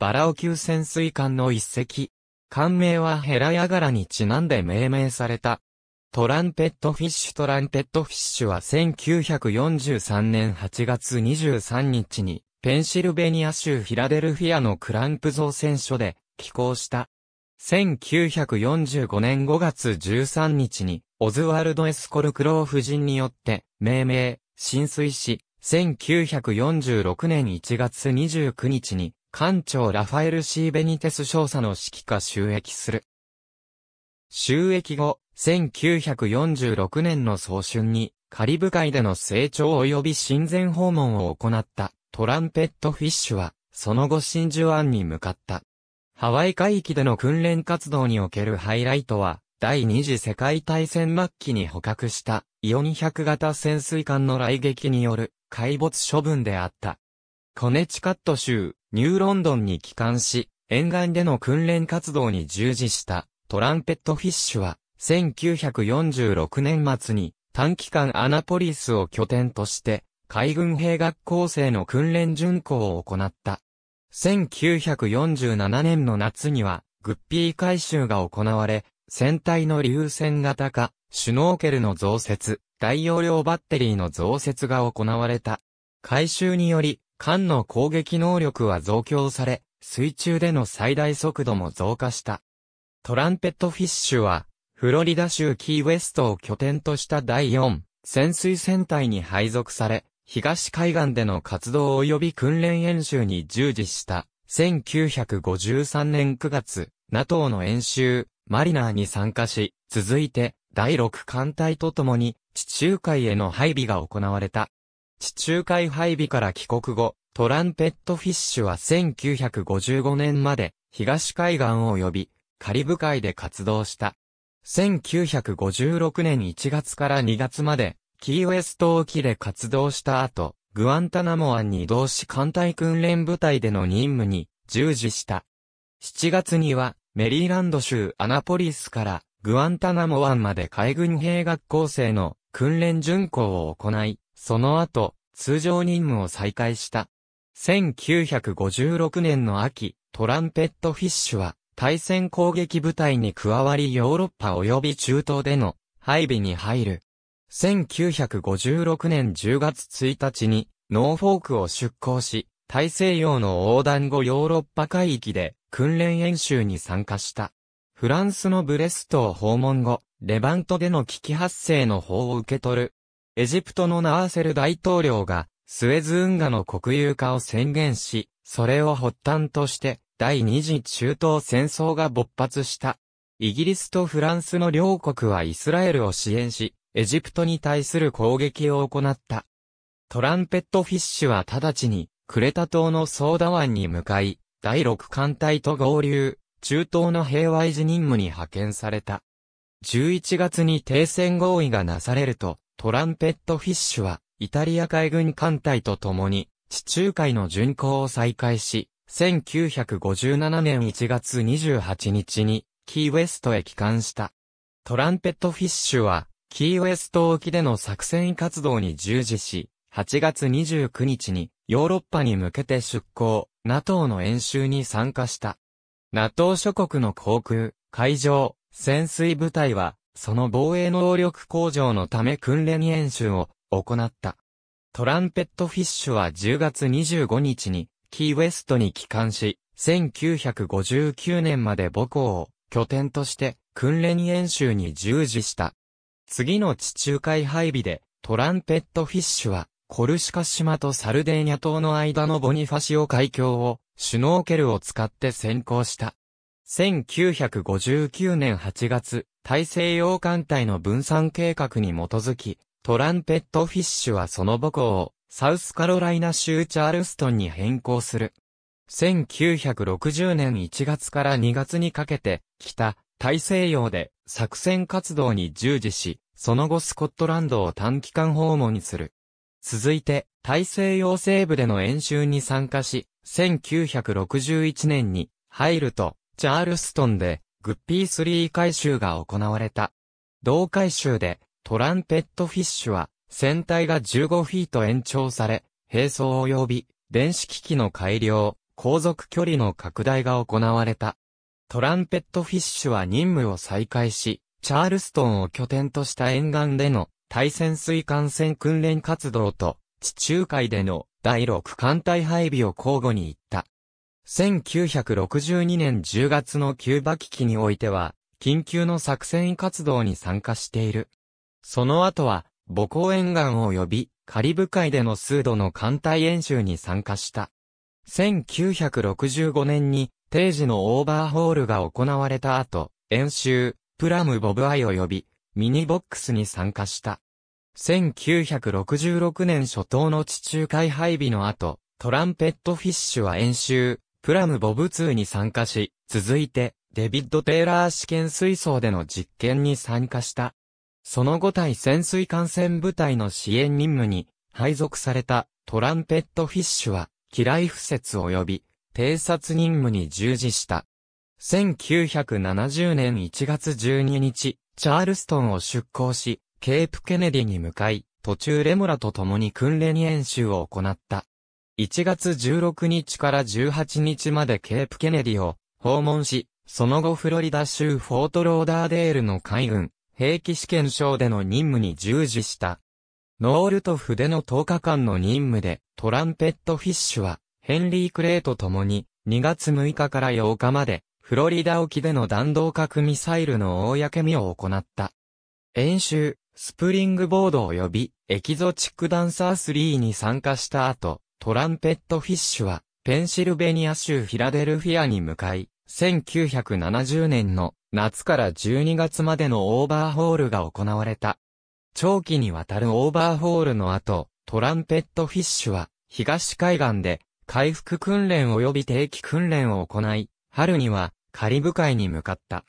バラオ級潜水艦の一隻。艦名はヘラヤガラにちなんで命名された。トランペットフィッシュトランペットフィッシュは1943年8月23日にペンシルベニア州フィラデルフィアのクランプ造船所で寄港した。1945年5月13日にオズワルド・エスコルクロー夫人によって命名、浸水し、1946年1月29日に艦長ラファエル・シー・ベニテス少佐の指揮下収益する。収益後、1946年の早春に、カリブ海での成長及び親善訪問を行ったトランペットフィッシュは、その後真珠湾に向かった。ハワイ海域での訓練活動におけるハイライトは、第二次世界大戦末期に捕獲した、イオニ0 0型潜水艦の来撃による、海没処分であった。コネチカット州、ニューロンドンに帰還し、沿岸での訓練活動に従事したトランペットフィッシュは、1946年末に短期間アナポリスを拠点として、海軍兵学校生の訓練巡行を行った。1947年の夏には、グッピー回収が行われ、船体の流線型化、シュノーケルの増設、大容量バッテリーの増設が行われた。回収により、艦の攻撃能力は増強され、水中での最大速度も増加した。トランペットフィッシュは、フロリダ州キーウェストを拠点とした第4潜水船隊に配属され、東海岸での活動及び訓練演習に従事した。1953年9月、NATO の演習、マリナーに参加し、続いて、第6艦隊とともに、地中海への配備が行われた。地中海配備から帰国後、トランペットフィッシュは1955年まで東海岸及びカリブ海で活動した。1956年1月から2月までキーウェスト沖で活動した後、グアンタナモ湾に移動し艦隊訓練部隊での任務に従事した。7月にはメリーランド州アナポリスからグアンタナモ湾まで海軍兵学校生の訓練巡行を行い、その後、通常任務を再開した。1956年の秋、トランペットフィッシュは、対戦攻撃部隊に加わりヨーロッパ及び中東での配備に入る。1956年10月1日に、ノーフォークを出港し、大西洋の横断後ヨーロッパ海域で訓練演習に参加した。フランスのブレストを訪問後、レバントでの危機発生の法を受け取るエジプトのナーセル大統領が、スエズ運河の国有化を宣言し、それを発端として、第二次中東戦争が勃発した。イギリスとフランスの両国はイスラエルを支援し、エジプトに対する攻撃を行った。トランペットフィッシュは直ちに、クレタ島のソーダ湾に向かい、第6艦隊と合流、中東の平和維持任務に派遣された。11月に停戦合意がなされると、トランペットフィッシュは、イタリア海軍艦隊と共に、地中海の巡航を再開し、1957年1月28日に、キーウェストへ帰還した。トランペットフィッシュは、キーウェスト沖での作戦活動に従事し、8月29日にヨーロッパに向けて出航、NATO の演習に参加した。NATO 諸国の航空、海上、潜水部隊はその防衛能力向上のため訓練演習を行った。トランペットフィッシュは10月25日にキーウェストに帰還し、1959年まで母校を拠点として訓練演習に従事した。次の地中海配備でトランペットフィッシュはコルシカ島とサルデーニャ島の間のボニファシオ海峡をシュノーケルを使って先行した。1959年8月、大西洋艦隊の分散計画に基づき、トランペットフィッシュはその母校をサウスカロライナ州チャールストンに変更する。1960年1月から2月にかけて、北、大西洋で作戦活動に従事し、その後スコットランドを短期間訪問する。続いて、大西洋西部での演習に参加し、1961年に入ると、チャールストンでグッピー3回収が行われた。同回収で、トランペットフィッシュは、船体が15フィート延長され、並走及び、電子機器の改良、航続距離の拡大が行われた。トランペットフィッシュは任務を再開し、チャールストンを拠点とした沿岸での対潜水艦船訓練活動と地中海での第6艦隊配備を交互に行った。1962年10月のキューバ危機においては、緊急の作戦活動に参加している。その後は、母港沿岸及び、カリブ海での数度の艦隊演習に参加した。1965年に、定時のオーバーホールが行われた後、演習、プラムボブアイ及び、ミニボックスに参加した。1966年初頭の地中海配備の後、トランペットフィッシュは演習、プラムボブ2に参加し、続いて、デビッド・テイラー試験水槽での実験に参加した。その5対潜水艦船部隊の支援任務に配属されたトランペットフィッシュは、機雷敷設及び偵察任務に従事した。1970年1月12日、チャールストンを出港し、ケープケネディに向かい、途中レモラと共に訓練演習を行った。1月16日から18日までケープケネディを訪問し、その後フロリダ州フォートローダーデールの海軍、兵器試験場での任務に従事した。ノールトフでの10日間の任務で、トランペットフィッシュは、ヘンリー・クレイと共に、2月6日から8日まで、フロリダ沖での弾道核ミサイルの公見を行った。演習、スプリングボード及び、エキゾチックダンサー3に参加した後、トランペットフィッシュは、ペンシルベニア州フィラデルフィアに向かい、1970年の夏から12月までのオーバーホールが行われた。長期にわたるオーバーホールの後、トランペットフィッシュは、東海岸で、回復訓練及び定期訓練を行い、春には、カリブ海に向かった。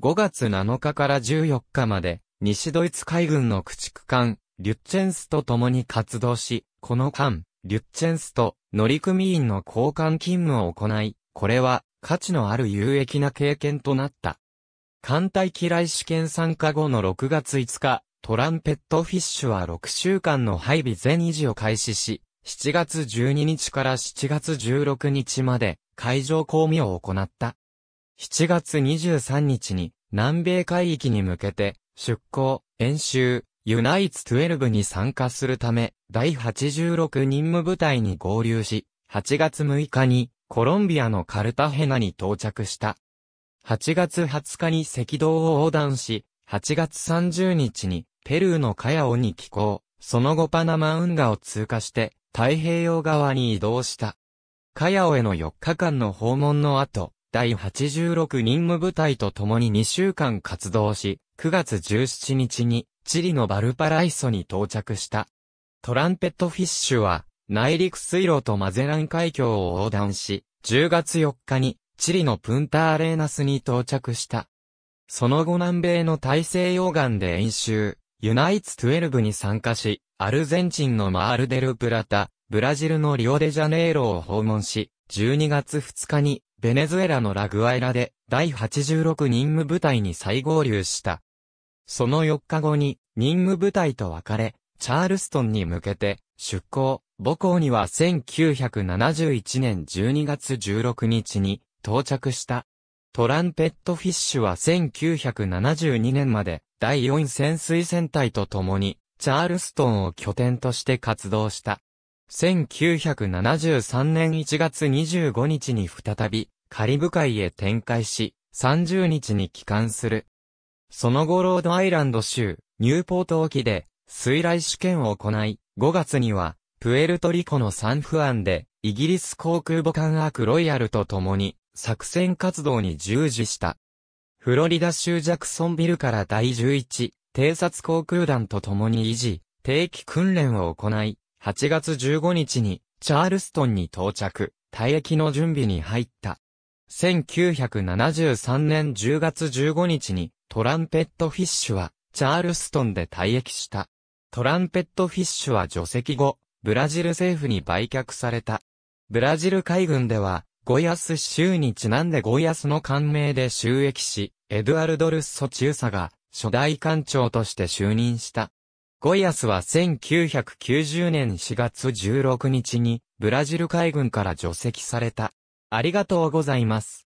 5月7日から14日まで、西ドイツ海軍の駆逐艦、リュッチェンスと共に活動し、この間、リュッチェンスと乗組員の交換勤務を行い、これは価値のある有益な経験となった。艦隊機雷試験参加後の6月5日、トランペットフィッシュは6週間の配備全維持を開始し、7月12日から7月16日まで海上公務を行った。7月23日に南米海域に向けて出港、演習、ユナイツ12に参加するため、第86任務部隊に合流し、8月6日にコロンビアのカルタヘナに到着した。8月20日に赤道を横断し、8月30日にペルーのカヤオに寄港、その後パナマ運河を通過して太平洋側に移動した。カヤオへの4日間の訪問の後、第86任務部隊と共に2週間活動し、9月17日にチリのバルパライソに到着した。トランペットフィッシュは、内陸水路とマゼラン海峡を横断し、10月4日に、チリのプンタアレーナスに到着した。その後南米の大西洋岸で演習、ユナイツ12に参加し、アルゼンチンのマールデルプラタ、ブラジルのリオデジャネイロを訪問し、12月2日に、ベネズエラのラグアイラで、第86任務部隊に再合流した。その4日後に、任務部隊と別れ、チャールストンに向けて出港、母港には1971年12月16日に到着した。トランペットフィッシュは1972年まで第4潜水船隊と共にチャールストンを拠点として活動した。1973年1月25日に再びカリブ海へ展開し、30日に帰還する。その後ロードアイランド州、ニューポート沖で、水雷試験を行い、5月には、プエルトリコのサンフアンで、イギリス航空母艦アークロイヤルと共に、作戦活動に従事した。フロリダ州ジャクソンビルから第11、偵察航空団と共に維持、定期訓練を行い、8月15日に、チャールストンに到着、退役の準備に入った。1973年10月15日に、トランペットフィッシュは、チャールストンで退役した。トランペットフィッシュは除籍後、ブラジル政府に売却された。ブラジル海軍では、ゴイアス州にちなんでゴイアスの官名で収益し、エドゥアルド・ルッソ中佐が初代艦長として就任した。ゴイアスは1990年4月16日にブラジル海軍から除籍された。ありがとうございます。